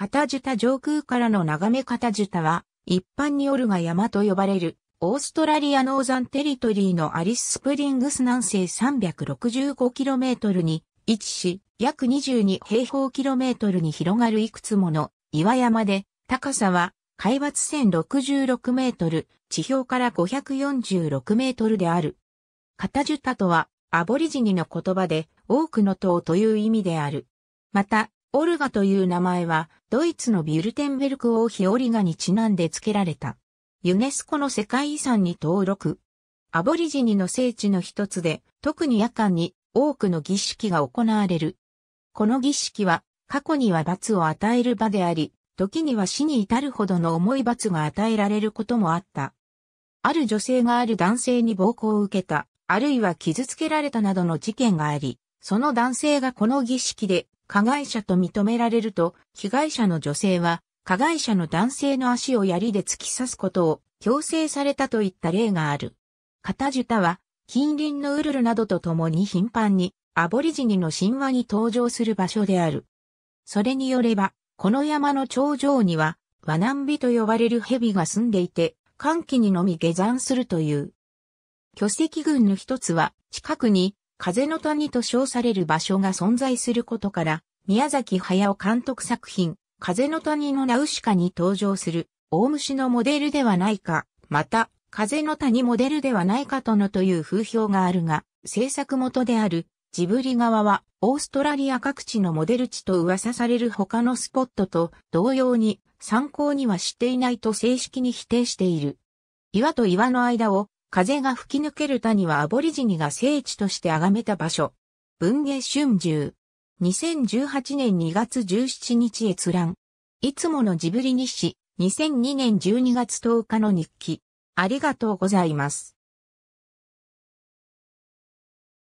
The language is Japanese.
片ジュタ上空からの眺め片ジュタは、一般にオルガ山と呼ばれる、オーストラリアノーザンテリトリーのアリススプリングス南西 365km に位置し、約22平方キロメートルに広がるいくつもの岩山で、高さは海抜1066メートル、地表から546メートルである。カタジュタとは、アボリジニの言葉で、多くの塔という意味である。また、オルガという名前は、ドイツのビュルテンベルク王妃オリガにちなんで付けられた。ユネスコの世界遺産に登録。アボリジニの聖地の一つで、特に夜間に多くの儀式が行われる。この儀式は、過去には罰を与える場であり、時には死に至るほどの重い罰が与えられることもあった。ある女性がある男性に暴行を受けた、あるいは傷つけられたなどの事件があり、その男性がこの儀式で加害者と認められると、被害者の女性は、加害者の男性の足を槍で突き刺すことを強制されたといった例がある。カタジュタは、近隣のウルルなどと共に頻繁にアボリジニの神話に登場する場所である。それによれば、この山の頂上には、ワナンビと呼ばれる蛇が住んでいて、寒気にのみ下山するという。巨石群の一つは、近くに風の谷と称される場所が存在することから、宮崎駿監督作品、風の谷のナウシカに登場する、大虫のモデルではないか、また、風の谷モデルではないかとのという風評があるが、制作元である、ジブリ側は、オーストラリア各地のモデル地と噂される他のスポットと同様に、参考にはしていないと正式に否定している。岩と岩の間を風が吹き抜ける谷はアボリジニが聖地として崇めた場所。文芸春秋。2018年2月17日閲覧。いつものジブリ日誌。2002年12月10日の日記。ありがとうございます。